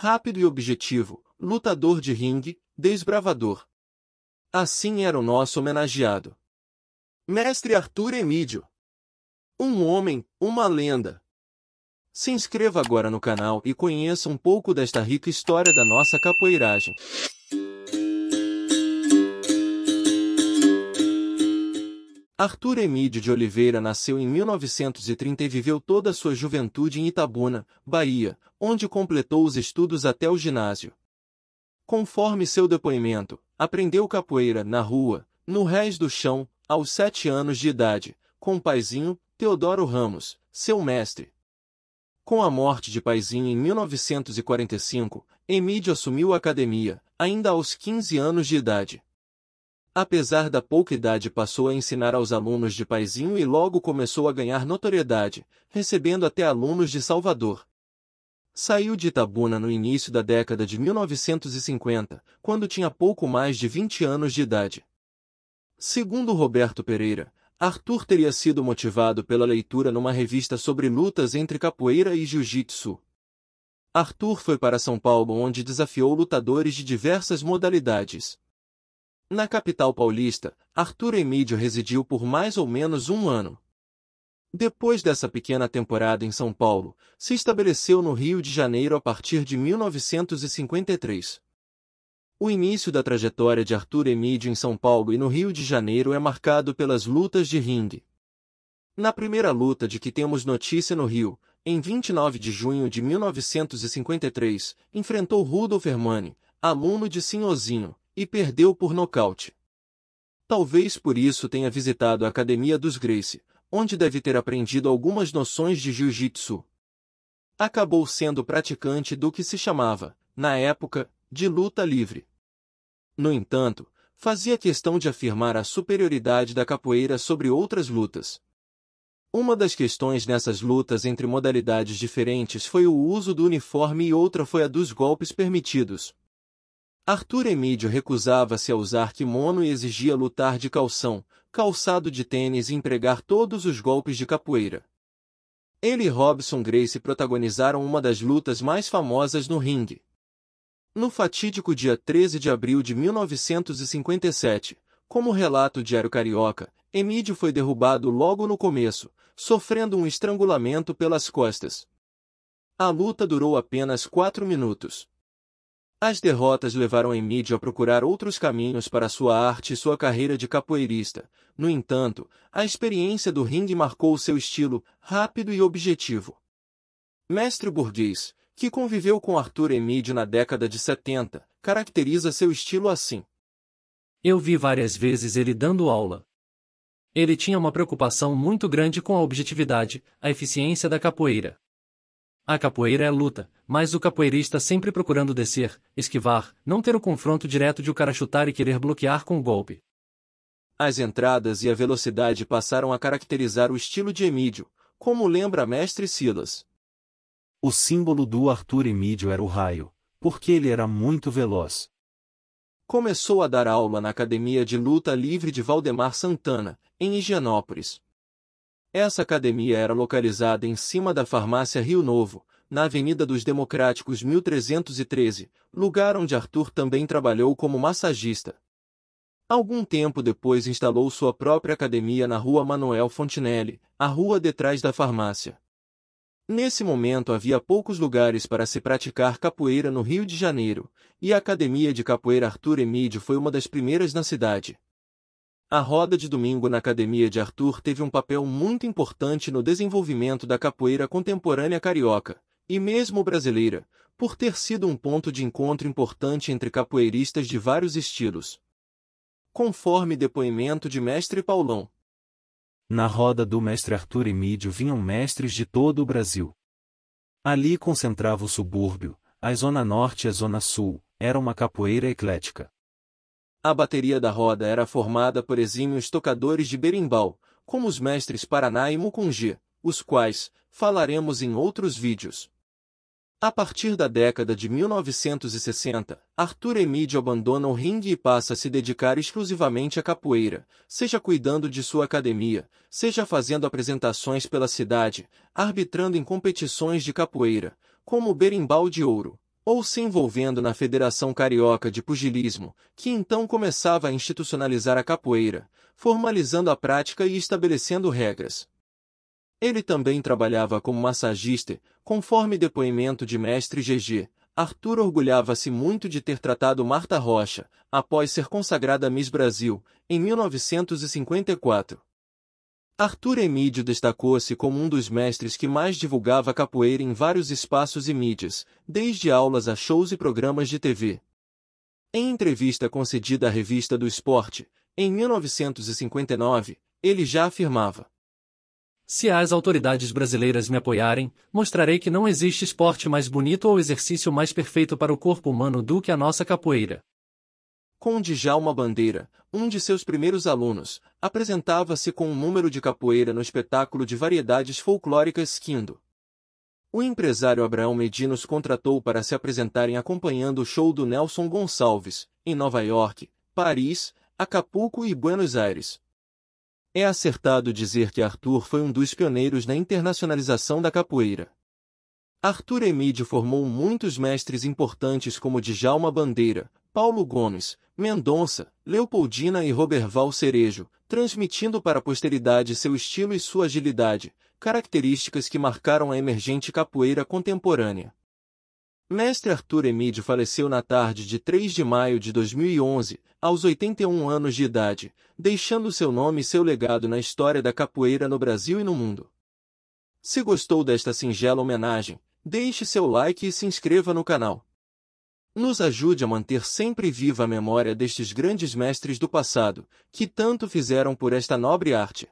rápido e objetivo, lutador de ringue, desbravador. Assim era o nosso homenageado. Mestre Arthur Emídio. Um homem, uma lenda. Se inscreva agora no canal e conheça um pouco desta rica história da nossa capoeiragem. Arthur Emídio de Oliveira nasceu em 1930 e viveu toda a sua juventude em Itabuna, Bahia, onde completou os estudos até o ginásio. Conforme seu depoimento, aprendeu capoeira na rua, no rés do chão, aos sete anos de idade, com o paizinho, Teodoro Ramos, seu mestre. Com a morte de paizinho em 1945, Emídio assumiu a academia, ainda aos 15 anos de idade. Apesar da pouca idade passou a ensinar aos alunos de Paizinho e logo começou a ganhar notoriedade, recebendo até alunos de Salvador. Saiu de Itabuna no início da década de 1950, quando tinha pouco mais de 20 anos de idade. Segundo Roberto Pereira, Arthur teria sido motivado pela leitura numa revista sobre lutas entre capoeira e jiu-jitsu. Arthur foi para São Paulo onde desafiou lutadores de diversas modalidades, na capital paulista, Arthur Emídio residiu por mais ou menos um ano. Depois dessa pequena temporada em São Paulo, se estabeleceu no Rio de Janeiro a partir de 1953. O início da trajetória de Arthur Emídio em São Paulo e no Rio de Janeiro é marcado pelas lutas de ringue. Na primeira luta de que temos notícia no Rio, em 29 de junho de 1953, enfrentou Rudolf Hermani, aluno de Sinhozinho, e perdeu por nocaute. Talvez por isso tenha visitado a Academia dos Grace, onde deve ter aprendido algumas noções de jiu-jitsu. Acabou sendo praticante do que se chamava, na época, de luta livre. No entanto, fazia questão de afirmar a superioridade da capoeira sobre outras lutas. Uma das questões nessas lutas entre modalidades diferentes foi o uso do uniforme e outra foi a dos golpes permitidos. Arthur Emídio recusava-se a usar kimono e exigia lutar de calção, calçado de tênis e empregar todos os golpes de capoeira. Ele e Robson Grace protagonizaram uma das lutas mais famosas no ringue. No fatídico dia 13 de abril de 1957, como relata o Diário Carioca, Emídio foi derrubado logo no começo, sofrendo um estrangulamento pelas costas. A luta durou apenas quatro minutos. As derrotas levaram Emídio a procurar outros caminhos para sua arte e sua carreira de capoeirista. No entanto, a experiência do ringue marcou seu estilo, rápido e objetivo. Mestre Burguês, que conviveu com Arthur Emídio na década de 70, caracteriza seu estilo assim. Eu vi várias vezes ele dando aula. Ele tinha uma preocupação muito grande com a objetividade, a eficiência da capoeira. A capoeira é luta, mas o capoeirista sempre procurando descer, esquivar, não ter o confronto direto de o cara chutar e querer bloquear com o golpe. As entradas e a velocidade passaram a caracterizar o estilo de Emídio, como lembra mestre Silas. O símbolo do Arthur Emídio era o raio, porque ele era muito veloz. Começou a dar aula na Academia de Luta Livre de Valdemar Santana, em Higienópolis. Essa academia era localizada em cima da farmácia Rio Novo, na Avenida dos Democráticos 1313, lugar onde Arthur também trabalhou como massagista. Algum tempo depois instalou sua própria academia na rua Manuel Fontinelli, a rua detrás da farmácia. Nesse momento havia poucos lugares para se praticar capoeira no Rio de Janeiro, e a Academia de Capoeira Arthur Emídio foi uma das primeiras na cidade. A roda de domingo na Academia de Arthur teve um papel muito importante no desenvolvimento da capoeira contemporânea carioca, e mesmo brasileira, por ter sido um ponto de encontro importante entre capoeiristas de vários estilos. Conforme depoimento de Mestre Paulão. Na roda do Mestre Arthur Emídio vinham mestres de todo o Brasil. Ali concentrava o subúrbio, a Zona Norte e a Zona Sul, era uma capoeira eclética. A bateria da roda era formada por exímios tocadores de berimbau, como os mestres Paraná e Mucungi, os quais falaremos em outros vídeos. A partir da década de 1960, Arthur Emídio abandona o ringue e passa a se dedicar exclusivamente à capoeira, seja cuidando de sua academia, seja fazendo apresentações pela cidade, arbitrando em competições de capoeira, como o Berimbau de Ouro, ou se envolvendo na Federação Carioca de Pugilismo, que então começava a institucionalizar a capoeira, formalizando a prática e estabelecendo regras. Ele também trabalhava como massagista, conforme depoimento de mestre GG. Arthur orgulhava-se muito de ter tratado Marta Rocha, após ser consagrada Miss Brasil, em 1954. Arthur Emídio destacou-se como um dos mestres que mais divulgava capoeira em vários espaços e mídias, desde aulas a shows e programas de TV. Em entrevista concedida à Revista do Esporte, em 1959, ele já afirmava: Se as autoridades brasileiras me apoiarem, mostrarei que não existe esporte mais bonito ou exercício mais perfeito para o corpo humano do que a nossa capoeira com Djalma Bandeira, um de seus primeiros alunos, apresentava-se com um número de capoeira no espetáculo de variedades folclóricas Quindo. O empresário Abraão Medinos contratou para se apresentarem acompanhando o show do Nelson Gonçalves, em Nova York, Paris, Acapulco e Buenos Aires. É acertado dizer que Arthur foi um dos pioneiros na internacionalização da capoeira. Arthur Emídio formou muitos mestres importantes como Djalma Bandeira, Paulo Gomes, Mendonça, Leopoldina e Roberval Cerejo, transmitindo para a posteridade seu estilo e sua agilidade, características que marcaram a emergente capoeira contemporânea. Mestre Arthur Emídio faleceu na tarde de 3 de maio de 2011, aos 81 anos de idade, deixando seu nome e seu legado na história da capoeira no Brasil e no mundo. Se gostou desta singela homenagem, deixe seu like e se inscreva no canal nos ajude a manter sempre viva a memória destes grandes mestres do passado, que tanto fizeram por esta nobre arte.